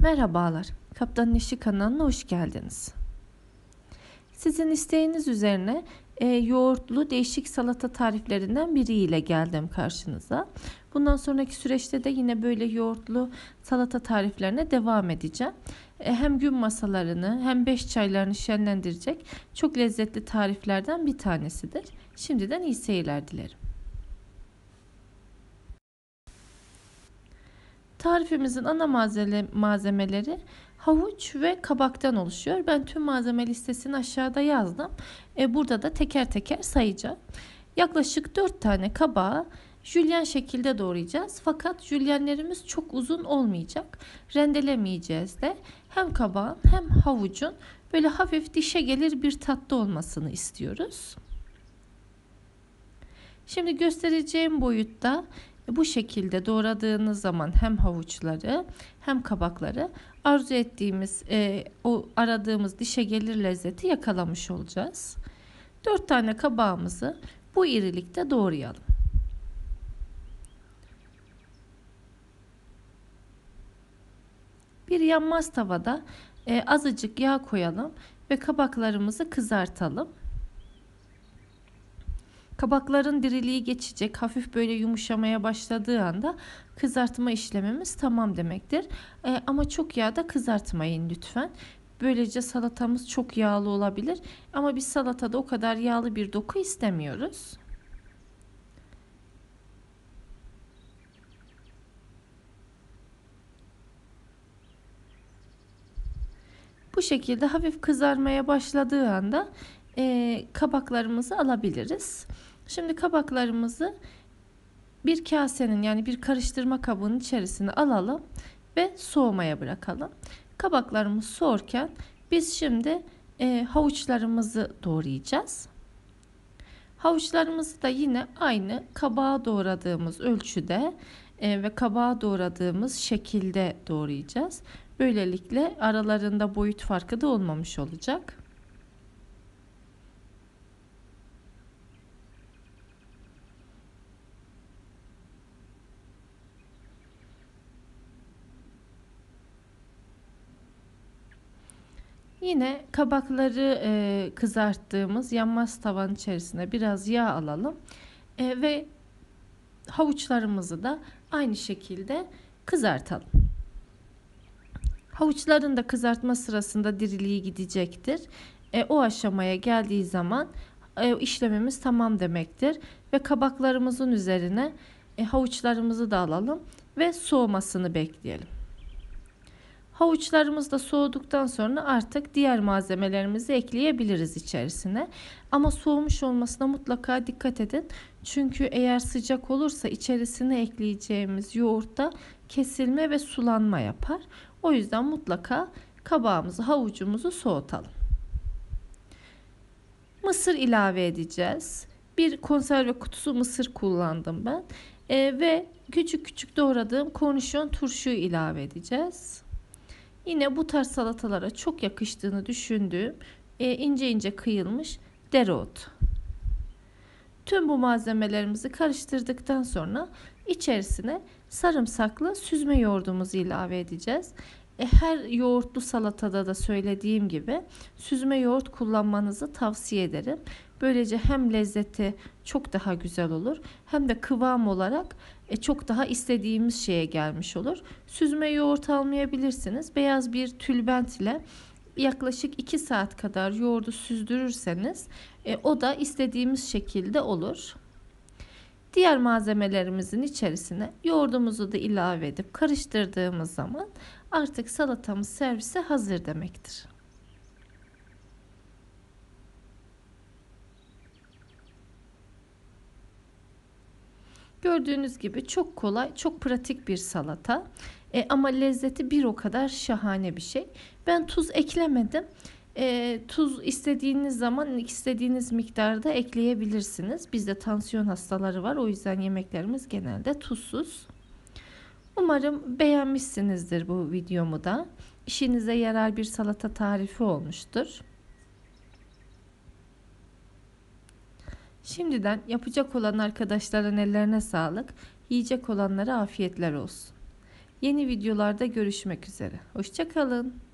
Merhabalar, Kaptan Neşi kanalına hoş geldiniz. Sizin isteğiniz üzerine e, yoğurtlu değişik salata tariflerinden biriyle geldim karşınıza. Bundan sonraki süreçte de yine böyle yoğurtlu salata tariflerine devam edeceğim. E, hem gün masalarını hem beş çaylarını şenlendirecek çok lezzetli tariflerden bir tanesidir. Şimdiden iyi seyirler dilerim. Tarifimizin ana malzemeleri havuç ve kabaktan oluşuyor. Ben tüm malzeme listesini aşağıda yazdım. E, burada da teker teker sayacağım. Yaklaşık 4 tane kabağı jülyen şekilde doğrayacağız. Fakat jülyenlerimiz çok uzun olmayacak. Rendelemeyeceğiz de. Hem kabağın hem havucun böyle hafif dişe gelir bir tatlı olmasını istiyoruz. Şimdi göstereceğim boyutta e, bu şekilde doğradığınız zaman hem havuçları hem kabakları arzu ettiğimiz e, o aradığımız dişe gelir lezzeti yakalamış olacağız. 4 tane kabağımızı bu irilikte doğrayalım. Bir yanmaz tavada e, azıcık yağ koyalım ve kabaklarımızı kızartalım. Kabakların diriliği geçecek, hafif böyle yumuşamaya başladığı anda kızartma işlemimiz tamam demektir. E, ama çok yağda kızartmayın lütfen. Böylece salatamız çok yağlı olabilir ama biz salatada o kadar yağlı bir doku istemiyoruz. Bu şekilde hafif kızarmaya başladığı anda e, kabaklarımızı alabiliriz. Şimdi kabaklarımızı bir kasenin yani bir karıştırma kabının içerisine alalım ve soğumaya bırakalım. Kabaklarımız soğurken biz şimdi e, havuçlarımızı doğrayacağız. Havuçlarımızı da yine aynı kabağa doğradığımız ölçüde e, ve kabağa doğradığımız şekilde doğrayacağız. Böylelikle aralarında boyut farkı da olmamış olacak. Yine kabakları e, kızarttığımız yanmaz tavan içerisine biraz yağ alalım e, ve havuçlarımızı da aynı şekilde kızartalım. Havuçların da kızartma sırasında diriliği gidecektir. E, o aşamaya geldiği zaman e, işlemimiz tamam demektir ve kabaklarımızın üzerine e, havuçlarımızı da alalım ve soğumasını bekleyelim. Havuçlarımız da soğuduktan sonra artık diğer malzemelerimizi ekleyebiliriz içerisine. Ama soğumuş olmasına mutlaka dikkat edin. Çünkü eğer sıcak olursa içerisine ekleyeceğimiz yoğurtta kesilme ve sulanma yapar. O yüzden mutlaka kabağımızı, havucumuzu soğutalım. Mısır ilave edeceğiz. Bir konserve kutusu mısır kullandım ben. Ee, ve küçük küçük doğradığım kornişon turşuyu ilave edeceğiz. Yine bu tarz salatalara çok yakıştığını düşündüğüm e, ince ince kıyılmış dereotu. Tüm bu malzemelerimizi karıştırdıktan sonra içerisine sarımsaklı süzme yoğurdumuzu ilave edeceğiz. E, her yoğurtlu salatada da söylediğim gibi süzme yoğurt kullanmanızı tavsiye ederim. Böylece hem lezzeti çok daha güzel olur hem de kıvam olarak e, çok daha istediğimiz şeye gelmiş olur. Süzme yoğurt almayabilirsiniz. Beyaz bir tülbent ile yaklaşık 2 saat kadar yoğurdu süzdürürseniz e, o da istediğimiz şekilde olur. Diğer malzemelerimizin içerisine yoğurdumuzu da ilave edip karıştırdığımız zaman artık salatamız servise hazır demektir. Gördüğünüz gibi çok kolay, çok pratik bir salata. E, ama lezzeti bir o kadar şahane bir şey. Ben tuz eklemedim. E, tuz istediğiniz zaman istediğiniz miktarda ekleyebilirsiniz. Bizde tansiyon hastaları var. O yüzden yemeklerimiz genelde tuzsuz. Umarım beğenmişsinizdir bu videomu da. İşinize yarar bir salata tarifi olmuştur. Şimdiden yapacak olan arkadaşların ellerine sağlık, yiyecek olanlara afiyetler olsun. Yeni videolarda görüşmek üzere. Hoşçakalın.